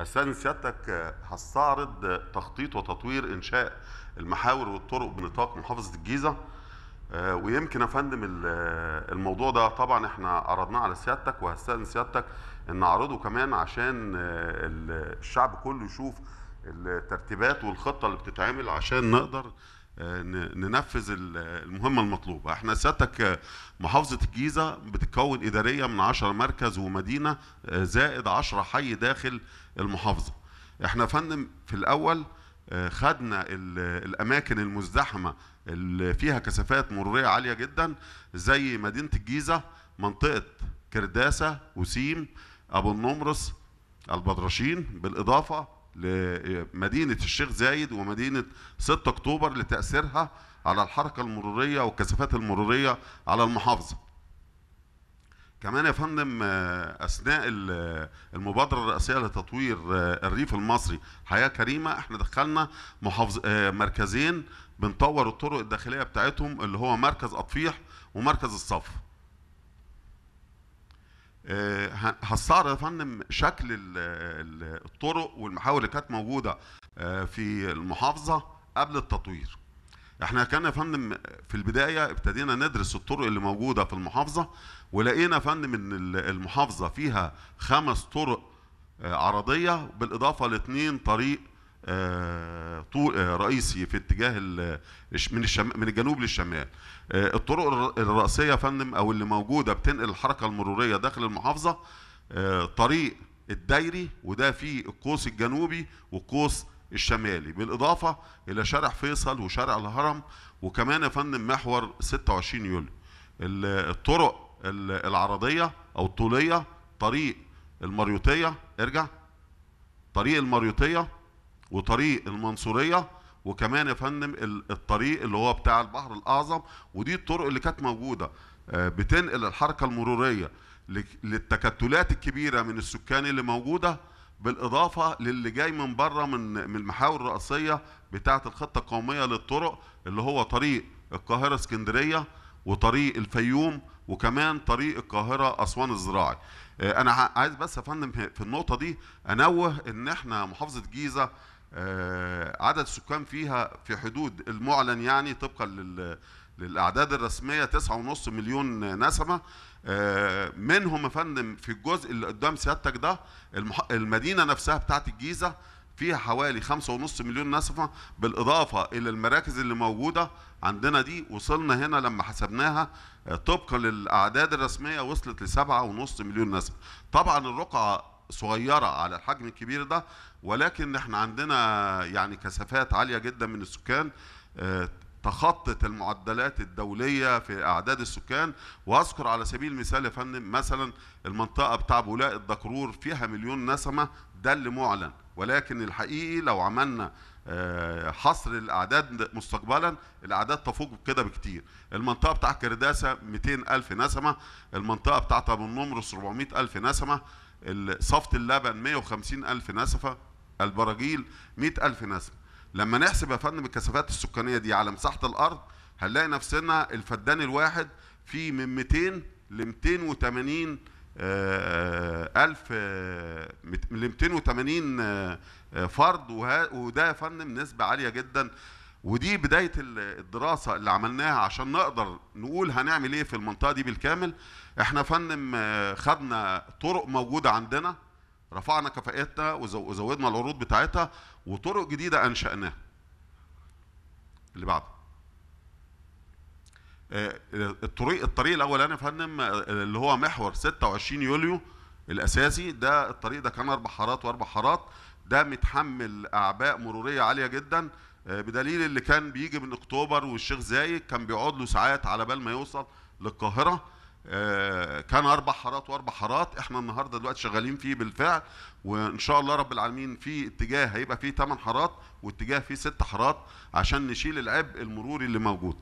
استاذن سيادتك هستعرض تخطيط وتطوير انشاء المحاور والطرق بنطاق محافظه الجيزه آه، ويمكن يا فندم الموضوع ده طبعا احنا عرضناه على سيادتك وهستاذن سيادتك ان نعرضه كمان عشان آه، الشعب كله يشوف الترتيبات والخطه اللي بتتعمل عشان نقدر ننفذ المهمه المطلوبه احنا سيادتك محافظه الجيزه بتتكون اداريه من 10 مركز ومدينه آه، زائد 10 حي داخل المحافظه احنا فندم في الاول آه، خدنا الاماكن المزدحمه اللي فيها كثافات مروريه عاليه جدا زي مدينه الجيزه منطقه كرداسه وسيم ابو النمرس البدرشين بالاضافه لمدينة الشيخ زايد ومدينة 6 أكتوبر لتأثيرها على الحركة المرورية والكثافات المرورية على المحافظة كمان يا فندم آه، أثناء المبادرة الرئاسية لتطوير آه، الريف المصري حياة كريمة احنا دخلنا محافظ آه، مركزين بنطور الطرق الداخلية بتاعتهم اللي هو مركز أطفيح ومركز الصف هستعرض آه، يا فندم شكل الطرق والمحاور اللي كانت موجوده آه، في المحافظه قبل التطوير احنا كان يا فندم في البدايه ابتدينا ندرس الطرق اللي موجوده في المحافظه ولقينا يا فندم ان المحافظه فيها خمس طرق آه، عرضيه بالاضافه لاثنين طريق آه، طول آه، رئيسي في اتجاه من من الجنوب للشمال آه، الطرق الرئيسيه يا فندم او اللي موجوده بتنقل الحركه المروريه داخل المحافظه طريق الدايري وده في القوس الجنوبي والقوس الشمالي بالاضافه الى شارع فيصل وشارع الهرم وكمان يا فندم محور 26 يوليو الطرق العرضيه او الطوليه طريق المريوطيه ارجع طريق المريوطيه وطريق المنصوريه وكمان يا فندم الطريق اللي هو بتاع البحر الاعظم ودي الطرق اللي كانت موجوده آه، بتنقل الحركه المروريه للتكتلات الكبيره من السكان اللي موجوده بالاضافه للي جاي من بره من من المحاور الرئيسيه بتاعه الخطه القوميه للطرق اللي هو طريق القاهره اسكندريه وطريق الفيوم وكمان طريق القاهره اسوان الزراعي آه، انا عايز بس يا فندم في النقطه دي انوه ان احنا محافظه جيزه آه، عدد السكان فيها في حدود المعلن يعني طبقا للاعداد الرسميه 9.5 مليون نسمه آه، منهم يا فندم في الجزء اللي قدام سيادتك ده المدينه نفسها بتاعت الجيزه فيها حوالي 5.5 مليون نسمه بالاضافه الى المراكز اللي موجوده عندنا دي وصلنا هنا لما حسبناها آه، طبقا للاعداد الرسميه وصلت ل 7.5 مليون نسمه طبعا الرقعه صغيره على الحجم الكبير ده ولكن احنا عندنا يعني كثافات عاليه جدا من السكان آه، تخطت المعدلات الدولية في أعداد السكان وأذكر على سبيل المثال يا فندم مثلا المنطقة بتاع بولاء الدكرور فيها مليون نسمة ده اللي معلن ولكن الحقيقي لو عملنا آه، حصر الأعداد مستقبلا الأعداد تفوق كده بكتير المنطقة بتاع كرداسة 200 ألف نسمة المنطقة بتاعت أبو النمرس 400 ألف نسمة صفت اللبن 150 ألف نسمة البراجيل 100000 نسمة لما نحسب يا فندم الكثافات السكانية دي على مساحة الأرض هنلاقي نفسنا الفدان الواحد فيه من 200 ل 280 آه، ألف آه، ل 280 آه، فرد وده يا فندم نسبة عالية جدا ودي بداية الدراسة اللي عملناها عشان نقدر نقول هنعمل ايه في المنطقة دي بالكامل احنا فندم خدنا طرق موجودة عندنا رفعنا كفاءتنا وزودنا العروض بتاعتها وطرق جديده انشاناها اللي بعده آه، الطريق الطريق الاولاني يا فندم آه، اللي هو محور 26 يوليو الاساسي ده الطريق ده كان اربع حارات واربع حارات ده متحمل اعباء مروريه عاليه جدا آه، بدليل اللي كان بيجي من اكتوبر والشيخ زايد كان بيقعد له ساعات على بال ما يوصل للقاهره آه، كان اربع حارات واربع حارات احنا النهارده دلوقتي شغالين فيه بالفعل وان شاء الله رب العالمين في اتجاه هيبقى فيه 8 حارات واتجاه فيه 6 حارات عشان نشيل العبء المروري اللي موجود